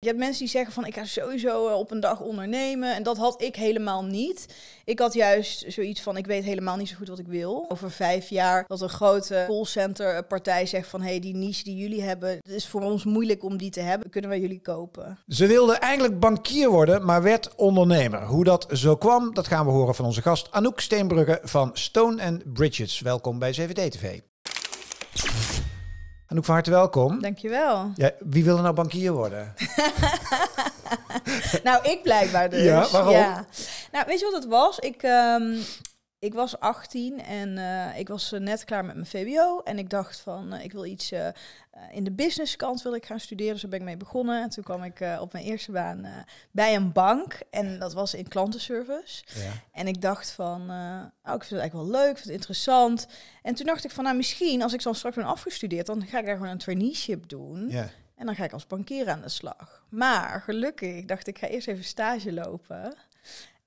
Je hebt mensen die zeggen van ik ga sowieso eh, op een dag ondernemen. En dat had ik helemaal niet. Ik had juist zoiets van ik weet helemaal niet zo goed wat ik wil. Over vijf jaar dat een grote callcenterpartij eh, zegt van hé, hey, die niche die jullie hebben, het is voor ons moeilijk om die te hebben. Kunnen wij jullie kopen? Ze wilde eigenlijk bankier worden, maar werd ondernemer. Hoe dat zo kwam, dat gaan we horen van onze gast Anouk Steenbrugge van Stone Bridges. Welkom bij CVD TV ook van harte welkom. Dankjewel. Ja, wie wil er nou bankier worden? nou, ik blijkbaar dus. Ja, waarom? Nou, weet je wat het was? Ik, ehm, ik was 18 en eh, ik was eh, net klaar met mijn VBO. En ik dacht van, eh, ik wil iets eh, in de businesskant wil ik gaan studeren. zo dus ben ik mee begonnen. En toen kwam ik eh, op mijn eerste baan eh, bij een bank. En dat was in klantenservice. Ja. En ik dacht van, oh, ik vind het eigenlijk wel leuk, vind het interessant. En toen dacht ik van, nou misschien als ik dan straks ben afgestudeerd, dan ga ik daar gewoon een traineeship doen. Ja. En dan ga ik als bankier aan de slag. Maar gelukkig dacht ik, ga eerst even stage lopen.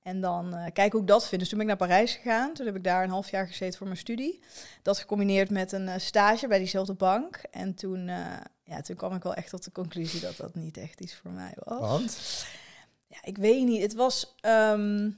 En dan eh, kijk kijken hoe ik dat vind. Dus toen ben ik naar Parijs gegaan. Toen heb ik daar een half jaar gezeten voor mijn studie. Dat gecombineerd met een eh, stage bij diezelfde bank. En toen, eh, ja, toen kwam ik wel echt tot de conclusie dat dat niet echt iets voor mij was. Want? Ja, ik weet niet. Het was... Ehm,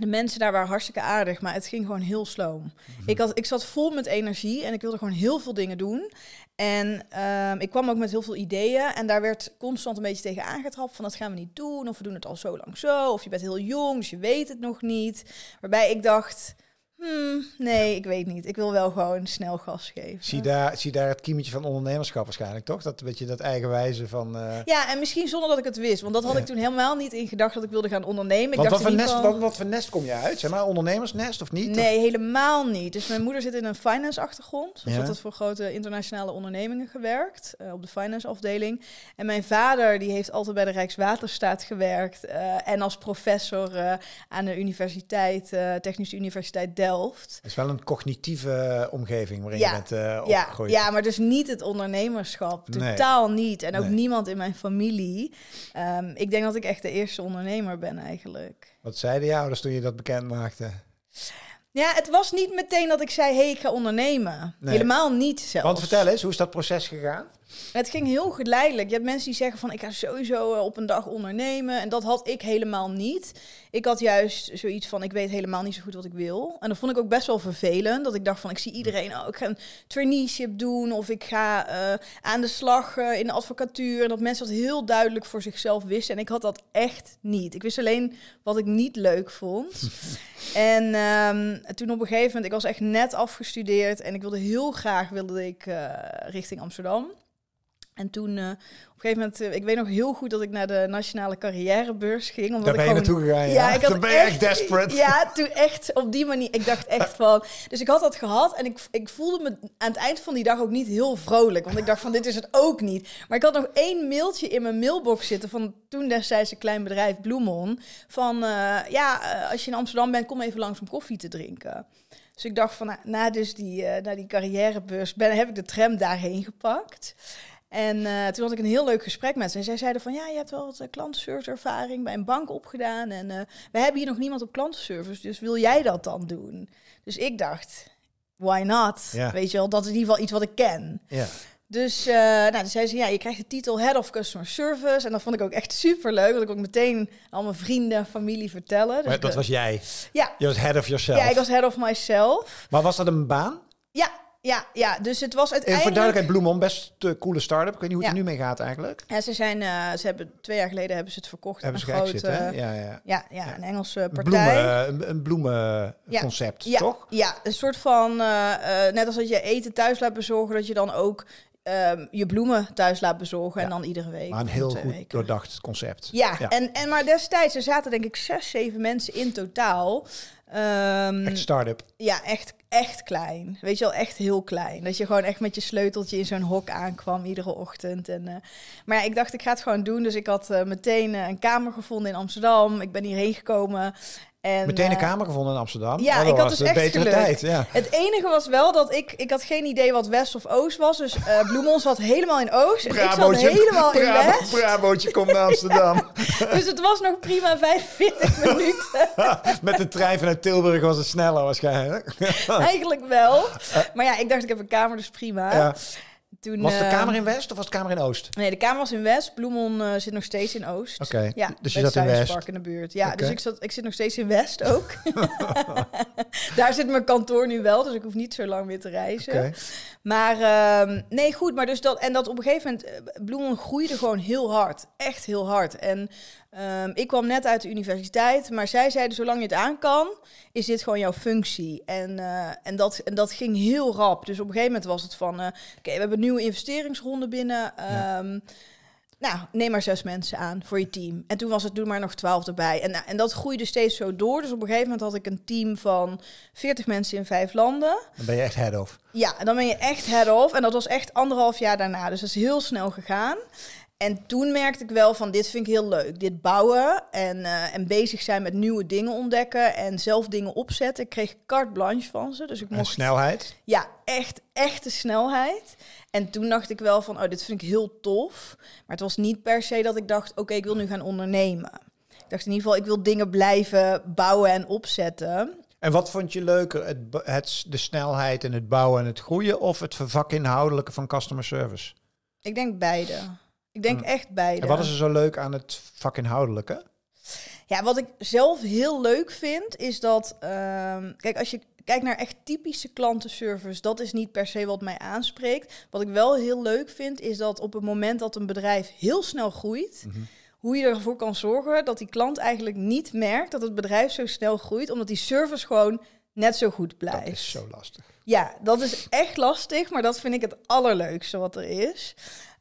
de mensen daar waren hartstikke aardig, maar het ging gewoon heel sloom. Mhm. Ik, ik zat vol met energie en ik wilde gewoon heel veel dingen doen. En ehm, ik kwam ook met heel veel ideeën. En daar werd constant een beetje tegen aangetrapt van dat gaan we niet doen. Of we doen het al zo lang zo. Of je bent heel jong, dus je weet het nog niet. Waarbij ik dacht, Hmm, nee, ik weet niet. Ik wil wel gewoon snel gas geven. Zie daar, zie daar het kiemetje van ondernemerschap waarschijnlijk, toch? Dat beetje dat eigenwijze van... Eh, ja, en misschien zonder dat ik het wist. Want dat had ik toen helemaal niet in gedacht dat ik wilde gaan ondernemen. Want dacht wat, voor nest, van... wat, wat, nest kom je uit? Zeg maar ondernemersnest of niet? Nee, helemaal niet. Dus mijn moeder zit in een finance-achtergrond. Ze dus ja. had voor grote internationale ondernemingen gewerkt. Eh, op de finance-afdeling. En mijn vader die heeft altijd bij de Rijkswaterstaat gewerkt. Eh, en als professor aan de universiteit, Technische Universiteit Delft het is wel een cognitieve eh, omgeving waarin ja, je bent uh, eh, opgegroeid. Ja, ja, maar dus niet het ondernemerschap. Totaal niet. En ook niemand in mijn familie. Ehm, ik denk dat ik echt de eerste ondernemer ben eigenlijk. Wat zeiden je ouders toen je dat bekend maakte? Ja, het was niet meteen dat ik zei, hey, ik ga ondernemen. Helemaal niet zelfs. Want vertel eens, hoe is dat proces gegaan? Het ging heel geleidelijk. Je hebt mensen die zeggen van ik ga sowieso eh, op een dag ondernemen. En dat had ik helemaal niet. Ik had juist zoiets van ik weet helemaal niet zo goed wat ik wil. En dat vond ik ook best wel vervelend. Dat ik dacht van ik zie iedereen, oh, ik ga een traineeship doen. Of ik ga eh, aan de slag eh, in de advocatuur. En dat mensen dat heel duidelijk voor zichzelf wisten. En ik had dat echt niet. Ik wist alleen wat ik niet leuk vond. en ehm, toen op een gegeven moment, ik was echt net afgestudeerd. En ik wilde heel graag wilde ik, richting Amsterdam. En toen, eh, op een gegeven moment, eh, ik weet nog heel goed dat ik naar de Nationale Carrièrebeurs ging. Omdat Daar ben ik gewoon, je naartoe ja. ik had ben je echt, desperate. Ja, toen echt op die manier. Ik dacht echt van... Dus ik had dat gehad en ik, ik voelde me aan het eind van die dag ook niet heel vrolijk. Want ik dacht van, dit is het ook niet. Maar ik had nog één mailtje in mijn mailbox zitten van toen destijds een klein bedrijf, Bloemon. Van, eh, ja, als je in Amsterdam bent, kom even langs om koffie te drinken. Dus ik dacht van, na, na dus die, naar die carrièrebeurs ben, heb ik de tram daarheen gepakt. En eh, toen had ik een heel leuk gesprek met ze. En zij zeiden van, ja, je hebt wel wat eh, klantenservice-ervaring bij een bank opgedaan. En eh, we hebben hier nog niemand op klantenservice, dus wil jij dat dan doen? Dus ik dacht, why not? Ja. Weet je wel, dat is in ieder geval iets wat ik ken. Ja. Dus uh, nou, toen zei ze, ja, je krijgt de titel Head of Customer Service. En dat vond ik ook echt super leuk. Dat ik ook meteen al mijn vrienden en familie vertellen. Dus maar dat was jij? Ja. Je was head of yourself? Ja, ik was head of myself. Maar was dat een baan? Ja, ja, ja, dus het was eh, uiteindelijk... En voor duidelijkheid, Bloemon, best een eh, coole start-up. Ik weet niet hoe het er nu mee gaat eigenlijk. Ja, ze zijn, eh, ze hebben, twee jaar geleden hebben ze het verkocht. Hebben aan een grote, Ja, ja. Ja, ja, een Engelse partij. Bloemen, een bloemenconcept, ja. toch? Ja, een soort van, net als dat je eten thuis laat bezorgen, dat je dan ook ehm, je bloemen thuis laat bezorgen en dan iedere week. Maar een heel goed weken. doordacht concept. Ja, ja, En, en maar destijds, er zaten denk ik zes, zeven mensen in totaal. Um, echt start-up. Ja, echt, echt klein. Weet je wel, echt heel klein. Dat je gewoon echt met je sleuteltje in zo'n hok aankwam iedere ochtend. En, eh, maar ja, ik dacht, ik ga het gewoon doen. Dus ik had eh, meteen eh, een kamer gevonden in Amsterdam. Ik ben hierheen gekomen. Meteen een eh, kamer gevonden in Amsterdam. Ja, oh, ik had dus echt betere tijd. Ja. Het enige was wel dat ik, ik had geen idee wat West of Oost was. Dus uh, Bloemons zat helemaal in Oost. En ik zat helemaal in West. Brabootje komt naar Amsterdam. dus het was nog prima 45 minuten. Met de trein vanuit Tilburg was het sneller waarschijnlijk. Eigenlijk wel. Eh. Maar ja, ik dacht ik heb een kamer, dus prima. Ja was de eh, kamer in West of was de kamer in Oost? Nee, de kamer was in West. Bloemon eh, zit nog steeds in Oost. Oké, ja, dus je zat in West. in de buurt. Ja, dus ik, zat, ik zit nog steeds in West ook. Daar zit mijn kantoor nu wel, dus ik hoef niet zo lang weer te reizen. Okay. Maar ehm, nee, goed. Maar dus dat, en dat op een gegeven moment, eh, Bloemon groeide gewoon heel hard. Echt heel hard. En Ehm, ik kwam net uit de universiteit, maar zij zeiden: zolang je het aan kan, is dit gewoon jouw functie. En, eh, en, dat, en dat ging heel rap. Dus op een gegeven moment was het van: eh, oké, we hebben een nieuwe investeringsronde binnen. Um, Nou, neem maar zes mensen aan voor je team. En toen was het, doe maar nog twaalf erbij. En, nou, en dat groeide steeds zo door. Dus op een gegeven moment had ik een team van 40 mensen in vijf landen. Dan ben je echt head of? Ja, dan ben je echt head of. En dat was echt anderhalf jaar daarna. Dus dat is heel snel gegaan. En toen merkte ik wel van dit vind ik heel leuk. Dit bouwen en, eh, en bezig zijn met nieuwe dingen ontdekken en zelf dingen opzetten. Ik kreeg carte blanche van ze. Dus ik mocht... En snelheid? Ja, echt, echte snelheid. En toen dacht ik wel van, oh, dit vind ik heel tof. Maar het was niet per se dat ik dacht, oké, ik wil nu gaan ondernemen. Ik dacht in ieder geval, ik wil dingen blijven bouwen en opzetten. En wat vond je leuker, het, het, de snelheid en het bouwen en het groeien of het inhoudelijke van customer service? Ik denk beide. Ik denk hm. echt beide. En wat is er zo leuk aan het vakinhoudelijke? Ja, wat ik zelf heel leuk vind, is dat... Ehm, kijk, als je kijkt naar echt typische klantenservice, dat is niet per se wat mij aanspreekt. Wat ik wel heel leuk vind, is dat op het moment dat een bedrijf heel snel groeit... Mhm. hoe je ervoor kan zorgen dat die klant eigenlijk niet merkt dat het bedrijf zo snel groeit, omdat die service gewoon net zo goed blijft. Dat is zo lastig. Ja, dat is echt lastig, maar dat vind ik het allerleukste wat er is.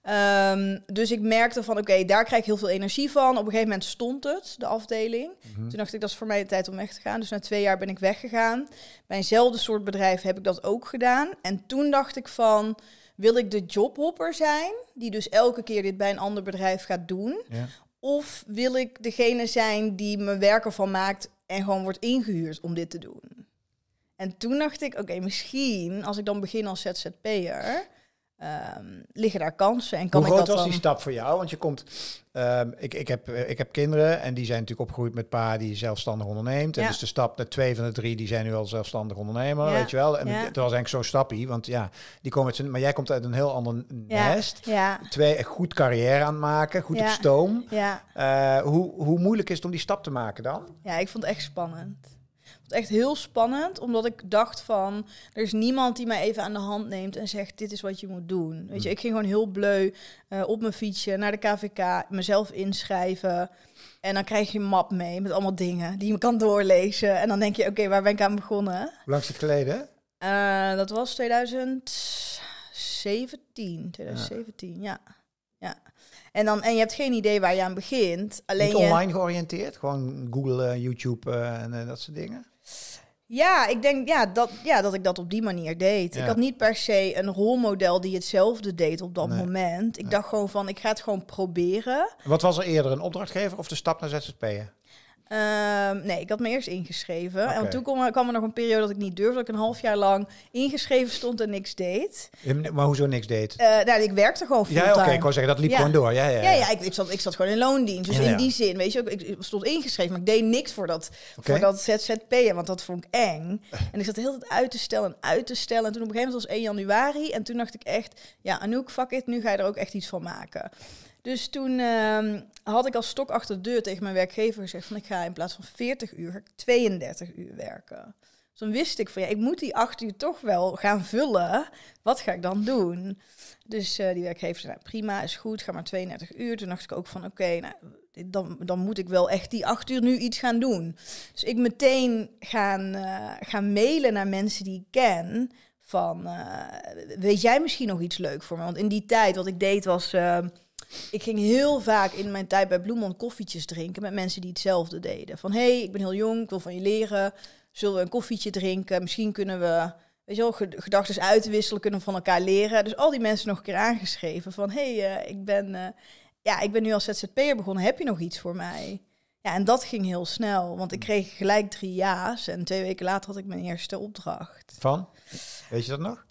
Ehm, dus ik merkte van, oké, daar krijg ik heel veel energie van. Op een gegeven moment stond het, de afdeling. Mhm. Toen dacht ik, dat is voor mij de tijd om weg te gaan. Dus na twee jaar ben ik weggegaan. Bij eenzelfde soort bedrijf heb ik dat ook gedaan. En toen dacht ik van, wil ik de jobhopper zijn? Die dus elke keer dit bij een ander bedrijf gaat doen. Of wil ik degene zijn die me werker van maakt en gewoon wordt ingehuurd om dit te doen? En toen dacht ik, oké, misschien als ik dan begin als ZZP'er Um, liggen daar kansen en kan Hoe ik groot was die stap voor jou? Want je komt, ehm, ik, ik, heb, eh, ik heb kinderen en die zijn natuurlijk opgegroeid met pa die zelfstandig onderneemt. En dus de stap naar twee van de drie, die zijn nu al zelfstandig ondernemer, weet je wel. En het dat was eigenlijk zo'n stappie. want ja, die komen met maar jij komt uit een heel ander nest. Twee, eh, goed carrière aan het maken, goed op stoom. Ja. Eh, hoe, hoe moeilijk is het om die stap te maken dan? Ja, ik vond het echt spannend echt heel spannend, omdat ik dacht van, er is niemand die mij even aan de hand neemt en zegt, dit is wat je moet doen. Weet je, mm. ik ging gewoon heel bleu eh, op mijn fietsje naar de KVK, mezelf inschrijven. En dan krijg je een map mee met allemaal dingen die je kan doorlezen. En dan denk je, oké, waar ben ik aan begonnen? Langs lang het geleden? Eh, dat was 2017. 2017, ja. ja. En, dan, en je hebt geen idee waar je aan begint. Alleen online georiënteerd? Gewoon Google, eh, YouTube en dat soort dingen? Ja, ik denk ja, dat, ja, dat ik dat op die manier deed. Ik had niet per se een rolmodel die hetzelfde deed op dat moment. Ik dacht gewoon van, ik ga het gewoon proberen. Wat was er eerder, een opdrachtgever of de stap naar ZZP'er? Ehm, nee, ik had me eerst ingeschreven. En toen kwam, kwam, er nog een periode dat ik niet durfde. Dat ik een half jaar lang ingeschreven stond en niks deed. Ehm, maar hoezo niks deed? Uh, nou, ik werkte gewoon veel Ja, oké. ik wou zeggen, dat liep gewoon door. Ja, ja, ja. ja ik, ik, zat, ik zat gewoon in loondienst. Dus in die zin, weet je, ik, ik stond ingeschreven. Maar ik deed niks voor dat, okay. voor dat zzp, want dat vond ik eng. En ik zat de hele tijd uit te stellen en uit te stellen. En toen op een gegeven moment was het 1 januari. En toen dacht ik echt, ja Anouk, fuck it, nu ga je er ook echt iets van maken. Dus toen ehm, had ik als stok achter de deur tegen mijn werkgever gezegd van ik ga in plaats van 40 uur 32 uur werken. Dus dan wist ik van ja, ik moet die 8 uur toch wel gaan vullen. Wat ga ik dan doen? Dus eh, die werkgever zei nou, prima, is goed, ga maar 32 uur. Toen dacht ik ook van oké, nou, dan, dan moet ik wel echt die 8 uur nu iets gaan doen. Dus ik meteen gaan, eh, gaan mailen naar mensen die ik ken van eh, weet jij misschien nog iets leuk voor me? Want in die tijd wat ik deed was ehm, ik ging heel vaak in mijn tijd bij Bloemond koffietjes drinken met mensen die hetzelfde deden. Van hé, hey, ik ben heel jong, ik wil van je leren. Zullen we een koffietje drinken? Misschien kunnen we weet je wel, gedachten uitwisselen, kunnen we van elkaar leren. Dus al die mensen nog een keer aangeschreven van hey, eh, ik, ben, eh, ja, ik ben nu als ZZP'er begonnen, heb je nog iets voor mij? Ja, en dat ging heel snel, want ik kreeg gelijk drie ja's en twee weken later had ik mijn eerste opdracht. Van? Weet je dat nog?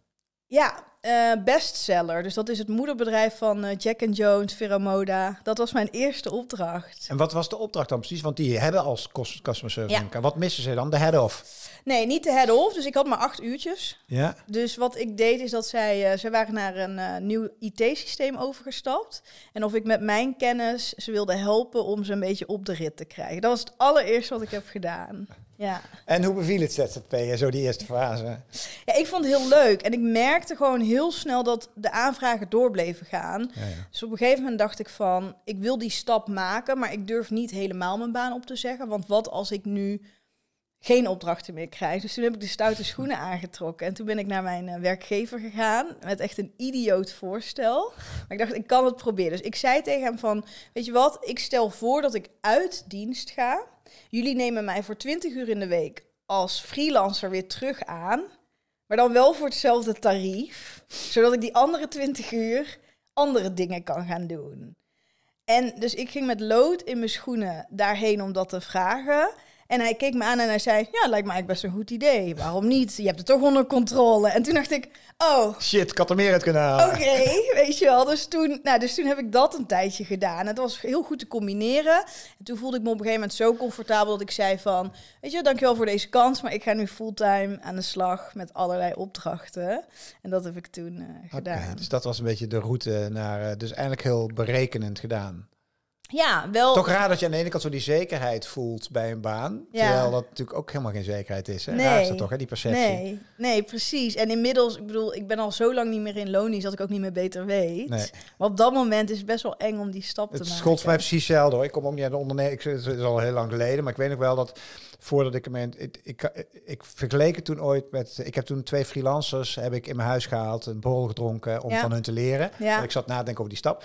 Ja, eh, bestseller. Dus dat is het moederbedrijf van eh, Jack and Jones, Veramoda. Dat was mijn eerste opdracht. En wat was de opdracht dan precies? Want die hebben als customer service ja. Wat missen ze dan? De head-off? Nee, niet de head-off. Dus ik had maar acht uurtjes. Ja. Dus wat ik deed is dat zij... Uh, zij waren naar een nieuw IT-systeem overgestapt. En of ik met mijn kennis ze wilde helpen om ze een beetje op de rit te krijgen. Dat was het allereerste wat ik heb gedaan. Ja. En hoe beviel het ZZP zo die eerste fase? Ja, ik vond het heel leuk. En ik merkte gewoon heel snel dat de aanvragen door gaan. Ja, ja. Dus op een gegeven moment dacht ik van, ik wil die stap maken, maar ik durf niet helemaal mijn baan op te zeggen. Want wat als ik nu geen opdrachten meer krijg. Dus toen heb ik de stoute schoenen aangetrokken. En toen ben ik naar mijn eh, werkgever gegaan met echt een idioot voorstel. Maar ik dacht, ik kan het proberen. Dus ik zei tegen hem van, weet je wat, ik stel voor dat ik uit dienst ga. Jullie nemen mij voor 20 uur in de week als freelancer weer terug aan. Maar dan wel voor hetzelfde tarief. Zodat ik die andere 20 uur andere dingen kan gaan doen. En dus ik ging met lood in mijn schoenen daarheen om dat te vragen. En hij keek me aan en hij zei: Ja, lijkt me eigenlijk best een goed idee. Waarom niet? Je hebt het toch onder controle. En toen dacht ik: Oh. Shit, ik had er meer uit kunnen halen. Oké, weet je wel. Dus toen, nou, dus toen heb ik dat een tijdje gedaan. Het was heel goed te combineren. En toen voelde ik me op een gegeven moment zo comfortabel dat ik zei: van... Weet je, dankjewel voor deze kans. Maar ik ga nu fulltime aan de slag met allerlei opdrachten. En dat heb ik toen eh, gedaan. dus dat was een beetje de route naar. Eh, dus eigenlijk heel berekenend gedaan ja, wel. Toch raar dat je aan de ene kant zo die zekerheid voelt bij een baan. Ja. Terwijl dat natuurlijk ook helemaal geen zekerheid is. Hè? Nee. is dat toch, hè, die perceptie? Nee. nee, precies. En inmiddels, ik bedoel, ik ben al zo lang niet meer in lonies dat ik ook niet meer beter weet. Nee. Maar op dat moment is het best wel eng om die stap te maken. Het voor mij precies hetzelfde hoor. Ik kom om niet aan de ondernemer. het is al heel lang geleden. Maar ik weet nog wel dat voordat ik hem... Ik, ik, ik vergeleek het toen ooit met... Ik heb toen twee freelancers heb ik in mijn huis gehaald, een borrel gedronken om van hun te leren. Ja. Ik zat nadenken over die stap.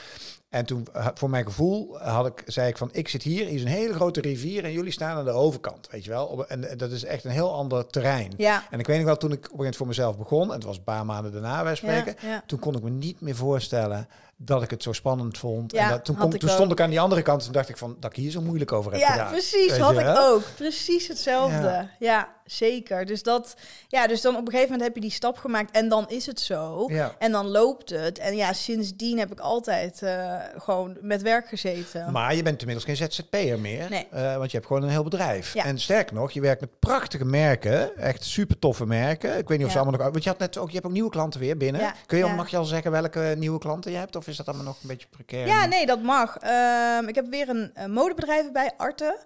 En toen, voor mijn gevoel, had ik, zei ik van, ik zit hier, hier is een hele grote rivier en jullie staan aan de overkant, weet je wel. En dat is echt een heel ander terrein. Ja. En ik weet nog wel, toen ik op een voor mezelf begon, en het was een paar maanden daarna, wij spreken, toen kon ik me niet meer voorstellen dat ik het zo spannend vond. en dat, toen, toen stond ik aan die andere kant en dacht ik van dat ik hier zo moeilijk over heb ja, gedaan. precies, had ik ook. Precies hetzelfde. ja zeker. Dus, dat, ja, dus dan op een gegeven moment heb je die stap gemaakt en dan is het zo. Ja. En dan loopt het. En ja, sindsdien heb ik altijd eh, gewoon met werk gezeten. Maar je bent inmiddels geen ZZP'er meer. Nee. Eh, want je hebt gewoon een heel bedrijf. Ja. En sterk nog, je werkt met prachtige merken. Echt super toffe merken. Ik weet niet of ze allemaal nog... Want je, had net ook, je hebt ook nieuwe klanten weer binnen. Kun je, Mag je al zeggen welke nieuwe klanten je hebt? Of is dat allemaal nog een beetje precair? Ja, nee, dat mag. Ehm, ik heb weer een, een eh, modebedrijf bij, Arte.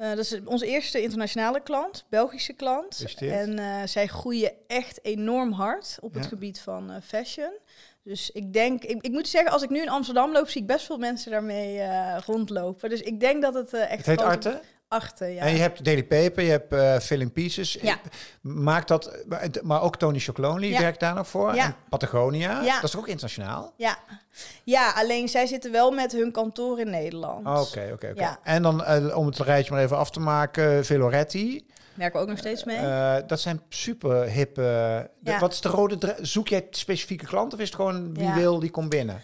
Eh, dat is onze eerste internationale klant, Belgische klant. En eh, zij groeien echt enorm hard op het gebied van eh, fashion. Dus ik denk, ik, ik, moet zeggen, als ik nu in Amsterdam loop, zie ik best veel mensen daarmee rondlopen. Dus ik denk dat het echt. Het heet Arte? Ja. En je hebt Daily Paper, je hebt uh, eh, Filling Pieces. Ja. Maakt dat, maar ook Tony Chocolonely werkt daar nog voor. Ja. En Patagonia, dat is ook internationaal? Ja. ja, alleen zij zitten wel met hun kantoor in Nederland. Oké, okay, oké. En dan, eh, om het rijtje maar even af te maken, eh, Veloretti. Werken we ook nog steeds mee. dat zijn super hippe... Wat is de rode... Zoek jij specifieke klanten of is het gewoon wie wil, die komt binnen?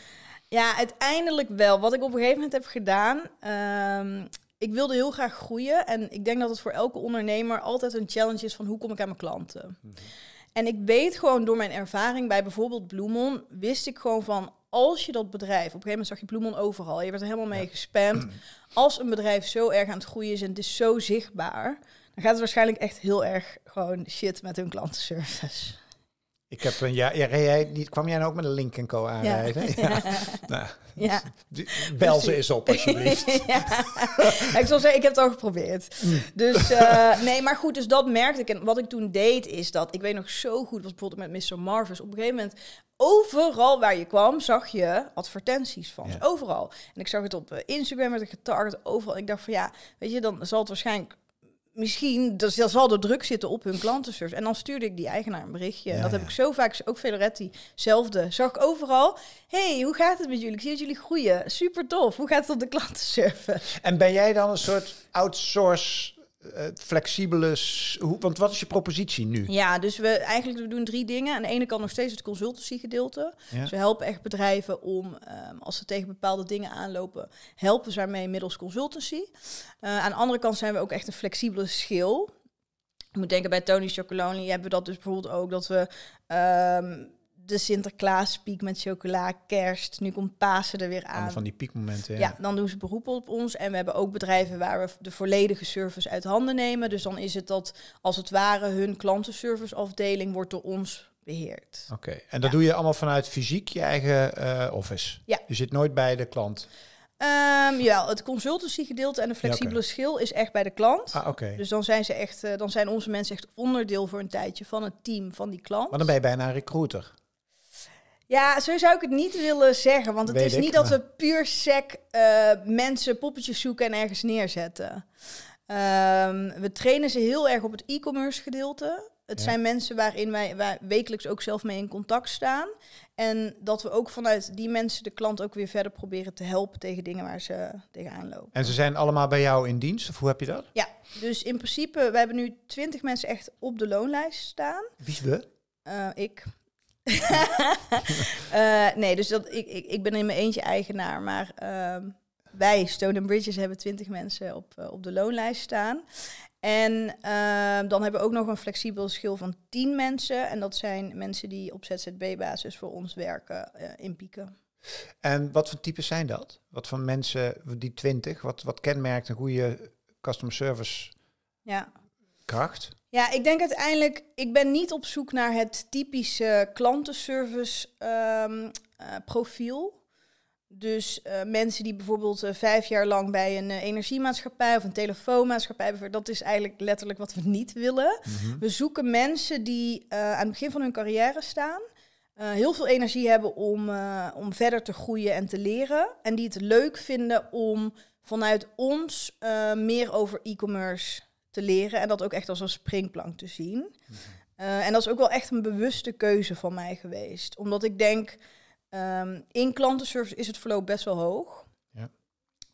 Ja, uiteindelijk wel. Wat ik op een gegeven moment heb gedaan, ehm, ik wilde heel graag groeien. En ik denk dat het voor elke ondernemer altijd een challenge is van hoe kom ik aan mijn klanten. Mhm. En ik weet gewoon door mijn ervaring bij bijvoorbeeld Bloemon, wist ik gewoon van als je dat bedrijf, op een gegeven moment zag je Bloemon overal, je werd er helemaal mee gespamd. Als een bedrijf zo erg aan het groeien is en het is zo zichtbaar, dan gaat het waarschijnlijk echt heel erg gewoon shit met hun klantenservice. Ik heb een jaar. Ja, jij, niet, kwam jij nou ook met een Lincoln Co aanrijden? Ja. ja. Nou, ja. ja. bel ze is op, alsjeblieft. ik zal zeggen, ik heb het al geprobeerd. Mm. Dus eh, nee, maar goed, dus dat merkte ik. En wat ik toen deed, is dat ik weet nog zo goed, was bijvoorbeeld met Mr. Marvis. Op een gegeven moment overal waar je kwam, zag je advertenties van. Overal. En ik zag het op eh, Instagram, met een getarget, overal. Ik dacht van ja, weet je, dan zal het waarschijnlijk misschien, dus er zal de druk zitten op hun klantenservice. En dan stuurde ik die eigenaar een berichtje. dat heb ik zo vaak, dus ook Federetti, zelfde. Zag ik overal, hey, hoe gaat het met jullie? Ik zie dat jullie groeien. Super tof. Hoe gaat het op de klantenservice? En ben jij dan een soort outsource het flexibele. Hoe, want wat is je propositie nu? Ja, dus we eigenlijk we doen drie dingen. Aan de ene kant nog steeds het consultancy gedeelte. Dus we helpen echt bedrijven om, ehm, als ze tegen bepaalde dingen aanlopen, helpen ze daarmee middels consultancy. Eh, aan de andere kant zijn we ook echt een flexibele schil. Je moet denken bij Tony Chocolonely hebben we dat dus bijvoorbeeld ook dat we ehm, de Sinterklaas, Piek met chocola, kerst. Nu komt Pasen er weer aan. Allemaal van die piekmomenten. Ja. ja. dan doen ze beroep op ons. En we hebben ook bedrijven waar we de volledige service uit handen nemen. Dus dan is het dat als het ware hun klantenserviceafdeling wordt door ons beheerd. Oké, en dat doe je allemaal vanuit fysiek je eigen eh, office? Ja. Je zit nooit bij de klant? Ehm, ja, het consultancy gedeelte en de flexibele schil is echt bij de klant. Ah, Dus dan zijn, ze echt, eh, dan zijn onze mensen echt onderdeel voor een tijdje van het team van die klant. Maar dan ben je bijna een recruiter. Ja, zo zou ik het niet willen zeggen. Want het is niet dat we puur sec eh, mensen poppetjes zoeken en ergens neerzetten. Ehm, we trainen ze heel erg op het e-commerce gedeelte. Het zijn mensen waarin wij, wij wekelijks ook zelf mee in contact staan. En dat we ook vanuit die mensen de klant ook weer verder proberen te helpen tegen dingen waar ze tegenaan lopen. En ze zijn allemaal bij jou in dienst, of hoe heb je dat? Ja, dus in principe, we hebben nu twintig mensen echt op de loonlijst staan. Wie is we? Eh, ik. Eh, nee, dus dat, ik, ik, ik, ben in mijn eentje eigenaar, maar ehm, wij, Stone Bridges, hebben 20 mensen op, eh, op de loonlijst staan. En ehm, dan hebben we ook nog een flexibel schil van 10 mensen. En dat zijn mensen die op ZZB-basis voor ons werken eh, in pieken. En wat voor types zijn dat? Wat van mensen, die 20, wat, wat kenmerkt een goede customer service ja kracht? Ja, ik denk uiteindelijk, ik ben niet op zoek naar het typische klantenservice um, profiel. Dus eh, mensen die bijvoorbeeld eh, vijf jaar lang bij een energiemaatschappij of een telefoonmaatschappij, dat is eigenlijk letterlijk wat we niet willen. Mhm. We zoeken mensen die aan het begin van hun carrière staan, heel veel energie hebben om, om verder te groeien en te leren. En die het leuk vinden om vanuit ons meer over e-commerce te leren en dat ook echt als een springplank te zien. Mhm. Eh, en dat is ook wel echt een bewuste keuze van mij geweest. Omdat ik denk, ehm, in klantenservice is het verloop best wel hoog.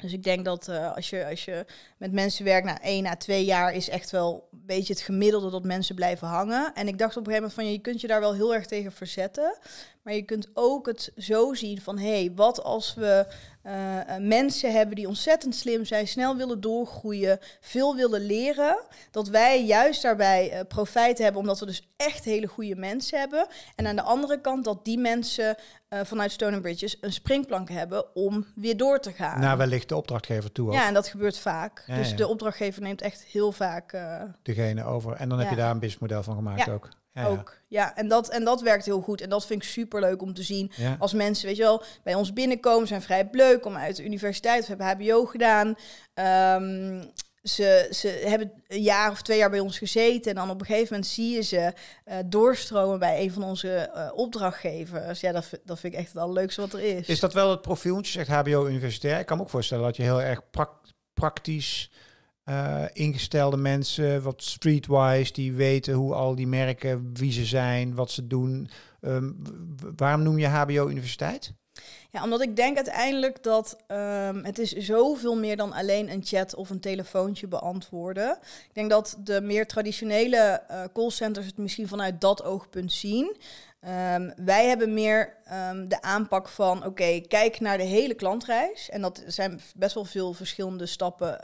Dus ik denk dat eh, als, je, als je met mensen werkt, na nou, één na twee jaar is echt wel een beetje het gemiddelde dat mensen blijven hangen. En ik dacht op een gegeven moment van, je kunt je daar wel heel erg tegen verzetten. Maar je kunt ook het zo zien van, hé, hey, wat als we eh, eh, mensen hebben die ontzettend slim zijn, snel willen doorgroeien, veel willen leren. Dat wij juist daarbij profijt hebben, omdat we dus echt hele goede mensen hebben. En aan de andere kant dat die mensen eh, vanuit Stone Bridges een springplank hebben om weer door te gaan. naar wellicht de opdrachtgever toe. Ook. Ja, en dat gebeurt vaak. dus de opdrachtgever neemt echt heel vaak. Eh, Degene over. En dan heb je daar een businessmodel van gemaakt ook. Ja, ook. Ja, en dat, en dat werkt heel goed. En dat vind ik super leuk om te zien. Als mensen, weet je wel, bij ons binnenkomen, zijn vrij leuk om uit de universiteit. We hebben HBO gedaan. Ehm, ze, ze hebben een jaar of twee jaar bij ons gezeten. En dan op een gegeven moment zie je ze eh, doorstromen bij een van onze eh, opdrachtgevers. Ja, dat, dat vind ik echt het allerleukste wat er is. Is dat wel het je zegt HBO Universitair? Ik kan me ook voorstellen dat je heel erg praktisch eh, ingestelde mensen, wat streetwise, die weten hoe al die merken, wie ze zijn, wat ze doen. Ehm, waarom noem je HBO Universiteit? Ja, omdat ik denk uiteindelijk dat ehm, het is zoveel meer dan alleen een chat of een telefoontje beantwoorden. Ik denk dat de meer traditionele uh, callcenters het misschien vanuit dat oogpunt zien. Ehm, wij hebben meer ehm, de aanpak van oké, kijk naar de hele klantreis. En dat zijn best wel veel verschillende stappen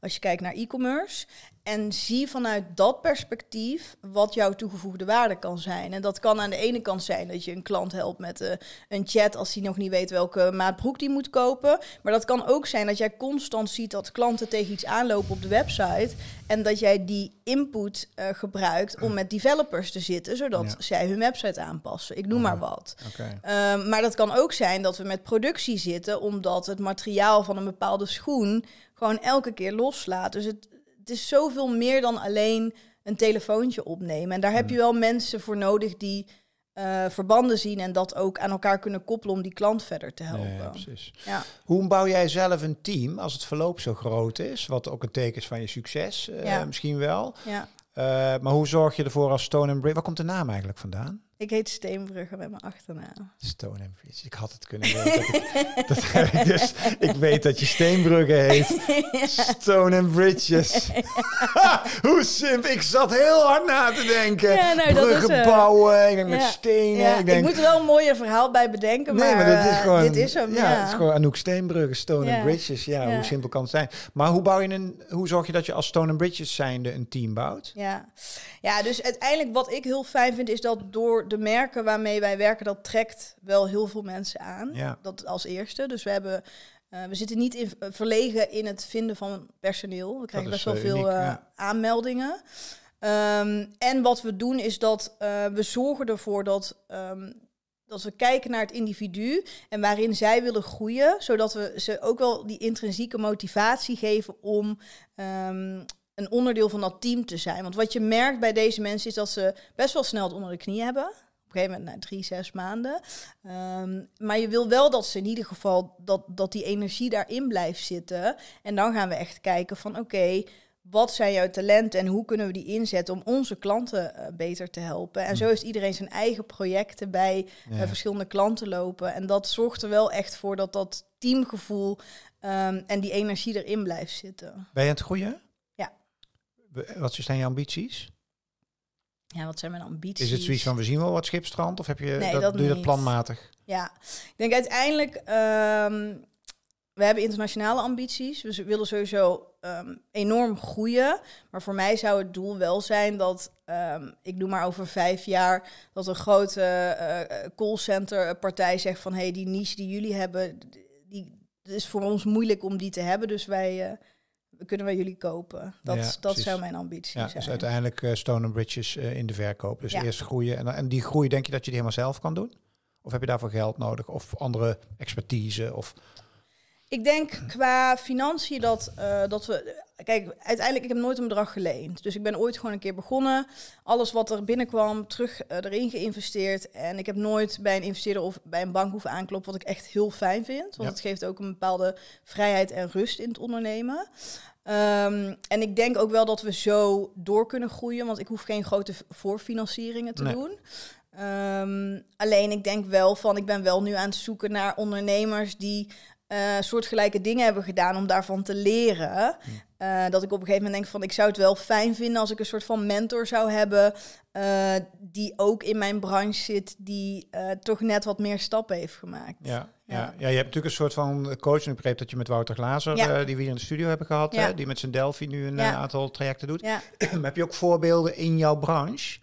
als je kijkt naar e-commerce. En zie vanuit dat perspectief wat jouw toegevoegde waarde kan zijn. En dat kan aan de ene kant zijn dat je een klant helpt met eh, een chat als hij nog niet weet welke maatbroek die moet kopen. Maar dat kan ook zijn dat jij constant ziet dat klanten tegen iets aanlopen op de website. En dat jij die input eh, gebruikt om met developers te zitten, zodat zij hun website aanpassen. Ik noem oh, maar wat. Ehm, maar dat kan ook zijn dat we met productie zitten, omdat het materiaal van een bepaalde schoen gewoon elke keer loslaat. Dus het is zoveel meer dan alleen een telefoontje opnemen. En daar heb je hmm. wel mensen voor nodig die eh, verbanden zien en dat ook aan elkaar kunnen koppelen om die klant verder te helpen. Ja, precies. Ja. Hoe bouw jij zelf een team als het verloop zo groot is, wat ook een teken is van je succes eh, ja. misschien wel. Ja. Eh, maar hoe zorg je ervoor als Stone and Brave? Waar komt de naam eigenlijk vandaan? Ik heet steenbruggen met mijn achternaam. Stone and Bridge. Ik had het kunnen weten. dat, dat ik dus. Ik weet dat je steenbruggen heet. Stone and Bridges. Hoe simp. Ik zat heel hard na te denken. Ja, nou, eh, Ik denk met stenen. ik, denk, ik, moet er wel een mooier verhaal bij bedenken. Nee, maar, maar dit is eh, gewoon... Dit is hem, ja, Het is gewoon Anouk Steenbrugge, Stone and Bridges. Ja, hoe simpel kan het zijn. Maar hoe, bouw je een, hoe zorg je dat je als Stone and Bridges zijnde een team bouwt? Ja, ja dus uiteindelijk wat ik heel fijn vind is dat door de merken waarmee wij werken, dat trekt wel heel veel mensen aan. Ja. Dat als eerste. Dus we hebben eh, we zitten niet in, eh, verlegen in het vinden van personeel. We krijgen best wel eh, veel aanmeldingen. Ehm, en wat we doen is dat we zorgen ervoor dat, ehm, dat we kijken naar het individu en waarin zij willen groeien, zodat we ze ook wel die intrinsieke motivatie geven om ehm, een onderdeel van dat team te zijn. Want wat je merkt bij deze mensen is dat ze best wel snel het onder de knie hebben. Op een gegeven moment na drie, zes maanden. Ehm, maar je wil wel dat ze in ieder geval dat, dat die energie daarin blijft zitten. En dan gaan we echt kijken van oké, wat zijn jouw talenten en hoe kunnen we die inzetten om onze klanten eh, beter te helpen. En zo hmm. heeft iedereen zijn eigen projecten bij eh, verschillende klanten lopen. En dat zorgt er wel echt voor dat dat teamgevoel ehm, en die energie erin blijft zitten. Ben je het groeien? Wat zijn je ambities? Ja, wat zijn mijn ambities? Is het zoiets van we zien wel wat schipstrand of heb je dat, dat doe je dat planmatig? Ja, ik denk uiteindelijk, ehm, we hebben internationale ambities. we willen sowieso ehm, enorm groeien. Maar voor mij zou het doel wel zijn dat, ehm, ik doe maar over vijf jaar, dat een grote uh, partij zegt van hé, hey, die niche die jullie hebben, die, is voor ons moeilijk om die te hebben. Dus wij eh, kunnen wij jullie kopen? Dat, ja, dat zou mijn ambitie ja, dus zijn. Dus uiteindelijk uh, Stone and Bridges eh, in de verkoop. Dus eerst groeien. En, en die groei, denk je dat je die helemaal zelf kan doen? Of heb je daarvoor geld nodig? Of andere expertise? Of... Ik denk qua financiën dat, eh, dat we. Kijk, uiteindelijk, ik heb nooit een bedrag geleend. Dus ik ben ooit gewoon een keer begonnen. Alles wat er binnenkwam, terug eh, erin geïnvesteerd. En ik heb nooit bij een investeerder of bij een bank hoeven aankloppen. Wat ik echt heel fijn vind. Want het geeft ook een bepaalde vrijheid en rust in het ondernemen. Ehm, en ik denk ook wel dat we zo door kunnen groeien. Want ik hoef geen grote voorfinancieringen te doen. Ehm, alleen ik denk wel van, ik ben wel nu aan het zoeken naar ondernemers die uh, soortgelijke dingen hebben gedaan om daarvan te leren. Hm. Eh, dat ik op een gegeven moment denk van ik zou het wel fijn vinden als ik een soort van mentor zou hebben eh, die ook in mijn branche zit, die toch net wat meer stappen heeft gemaakt. Ja, ja. ja je hebt natuurlijk een soort van coach. En ik dat je met Wouter Glazer, die we hier in de studio hebben gehad, die met zijn Delphi nu een aantal trajecten doet. heb je ook voorbeelden in jouw branche?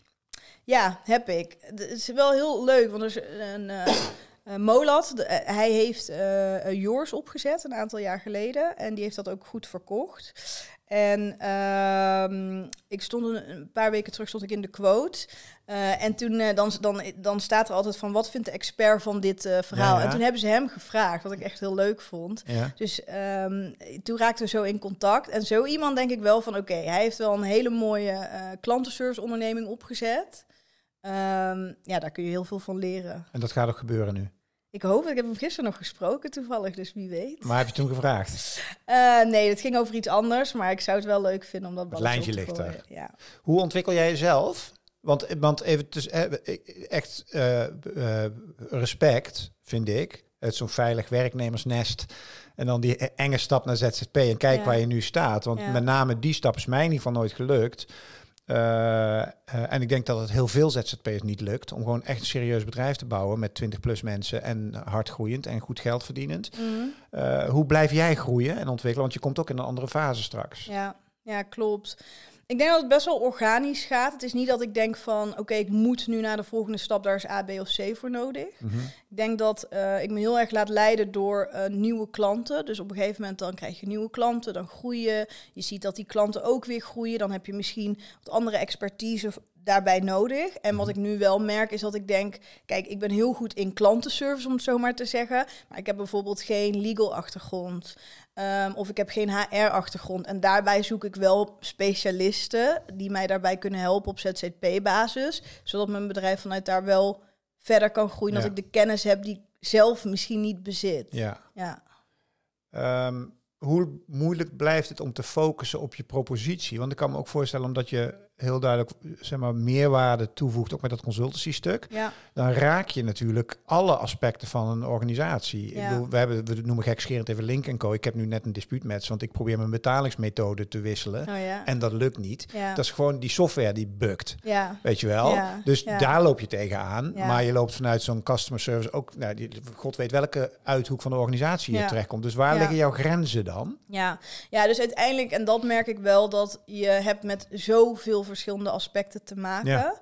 Ja, heb ik. Het is wel heel leuk, want er is een eh, Molad, eh, hij heeft uh, opgezet een aantal jaar geleden. En die heeft dat ook goed verkocht. En ehm, ik stond een, paar weken terug stond ik in de quote. en toen dan, dan, dan staat er altijd van wat vindt de expert van dit verhaal. En toen hebben ze hem gevraagd, wat ik echt heel leuk vond. Dus ehm, toen raakten we zo in contact. En zo iemand denk ik wel van oké, hij heeft wel een hele mooie klantenservice onderneming opgezet. Ehm, ja, daar kun je heel veel van leren. En dat gaat ook gebeuren nu? Ik hoop, ik heb hem gisteren nog gesproken toevallig, dus wie weet. Maar heb je toen gevraagd? Eh, nee, het ging over iets anders, maar ik zou het wel leuk vinden om dat lijntje lichter. Ja. Hoe ontwikkel jij jezelf? Want, want even dus, echt uh, uh, respect, vind ik. Het zo'n veilig werknemersnest. En dan die e- enge stap naar ZZP en kijk waar je nu staat. Want met name die stap is mij in ieder geval nooit gelukt. Eh, eh, en ik denk dat het heel veel ZZP'ers niet lukt om gewoon echt een serieus bedrijf te bouwen met 20 plus mensen en hard groeiend en goed geld verdienend. Mhm. Eh, hoe blijf jij groeien en ontwikkelen? Want je komt ook in een andere fase straks. Ja, ja klopt. Ik denk dat het best wel organisch gaat. Het is niet dat ik denk van, oké, ik moet nu naar de volgende stap, daar is A, B of C voor nodig. Mhm. Ik denk dat eh, ik me heel erg laat leiden door eh, nieuwe klanten. Dus op een gegeven moment dan krijg je nieuwe klanten, dan groeien. Je ziet dat die klanten ook weer groeien. Dan heb je misschien wat andere expertise daarbij nodig. En wat mhm. ik nu wel merk is dat ik denk, kijk, ik ben heel goed in klantenservice om het zo maar te zeggen, maar ik heb bijvoorbeeld geen legal achtergrond. Ehm, of ik heb geen HR-achtergrond. En daarbij zoek ik wel specialisten die mij daarbij kunnen helpen op ZZP-basis. Zodat mijn bedrijf vanuit daar wel verder kan groeien. Ja. Dat ik de kennis heb die ik zelf misschien niet bezit. Ja. ja. Ehm, hoe moeilijk blijft het om te focussen op je propositie? Want ik kan me ook voorstellen, omdat je heel duidelijk zeg maar, meerwaarde toevoegt, ook met dat consultancy-stuk, ja. dan raak je natuurlijk alle aspecten van een organisatie. Ik bedoel, we, hebben, we noemen gekscherend even Link Co. Ik heb nu net een dispuut met ze, want ik probeer mijn betalingsmethode te wisselen oh, en dat lukt niet. Dat is gewoon die software die bukt, weet je wel. Dus daar loop je tegenaan, maar je loopt vanuit zo'n customer service ook, nou, die, god weet welke uithoek van de organisatie je terechtkomt. Dus waar liggen jouw grenzen dan? Ja. ja, dus uiteindelijk, en dat merk ik wel, dat je hebt met zoveel verschillende aspecten te maken.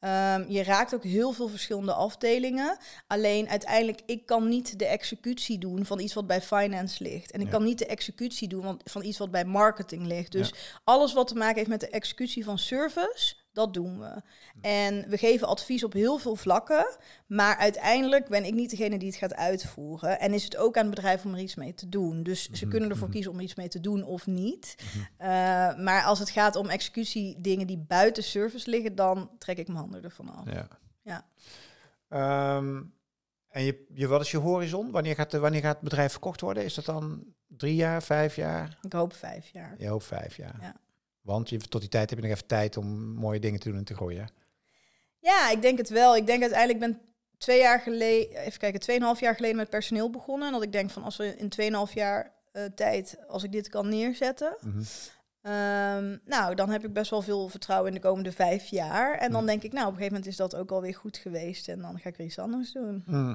Ehm, je raakt ook heel veel verschillende afdelingen. Alleen uiteindelijk, ik kan niet de executie doen van iets wat bij finance ligt. En ik kan niet de executie doen van iets wat bij marketing ligt. Dus alles wat te maken heeft met de executie van service, dat doen we. En we geven advies op heel veel vlakken. Maar uiteindelijk ben ik niet degene die het gaat uitvoeren. En is het ook aan het bedrijf om er iets mee te doen. Dus ze mhm, kunnen ervoor mhm. kiezen om iets mee te doen of niet. Mhm. Eh, maar als het gaat om executie, dingen die buiten service liggen, dan trek ik mijn handen ervan af. Ja. ja. Ehm, en je, je, wat is je horizon? Wanneer gaat, de, wanneer gaat het bedrijf verkocht worden? Is dat dan drie jaar, vijf jaar? Ik hoop vijf jaar. Je hoop vijf jaar. Ja. Want je, tot die tijd heb je nog even tijd om mooie dingen te doen en te groeien. Ja, ik denk het wel. Ik denk uiteindelijk ben twee jaar geleden, even kijken, tweeënhalf jaar geleden met personeel begonnen. En dat ik denk van als we in tweeënhalf jaar eh, tijd, als ik dit kan neerzetten. Mhm. Ehm, nou, dan heb ik best wel veel vertrouwen in de komende vijf jaar. En dan mhm. denk ik, nou, op een gegeven moment is dat ook alweer goed geweest. En dan ga ik weer iets anders doen. Mhm.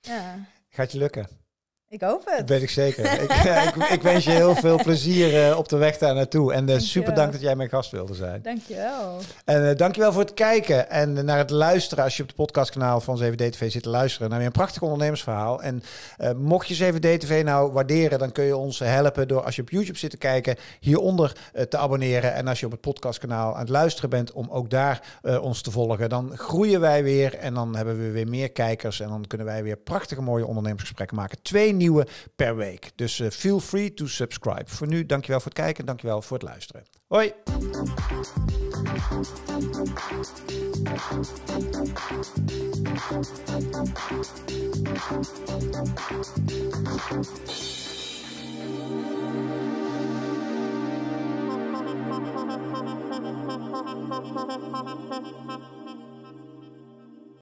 Ja. Gaat je lukken? Ik hoop het. Dat weet ik zeker. ik, ik, wens je heel veel plezier eh, op de weg daar naartoe. En uh, super dank dat jij mijn gast wilde zijn. Dankjewel. En uh, dankjewel voor het kijken en naar het luisteren. Als je op het podcastkanaal van 7DTV zit te luisteren naar weer een prachtig ondernemersverhaal. En mocht je 7DTV nou waarderen, dan kun je ons helpen door als je op YouTube zit te kijken, hieronder te abonneren. En als je op het podcastkanaal aan het luisteren bent, om ook daar ons te volgen. Dan groeien wij weer en dan hebben we weer meer kijkers. En dan kunnen wij weer prachtige mooie ondernemersgesprekken maken. Twee nieuwe per week. Dus eh, feel free to subscribe. Voor nu, dankjewel voor het kijken en dankjewel voor het luisteren. Hoi!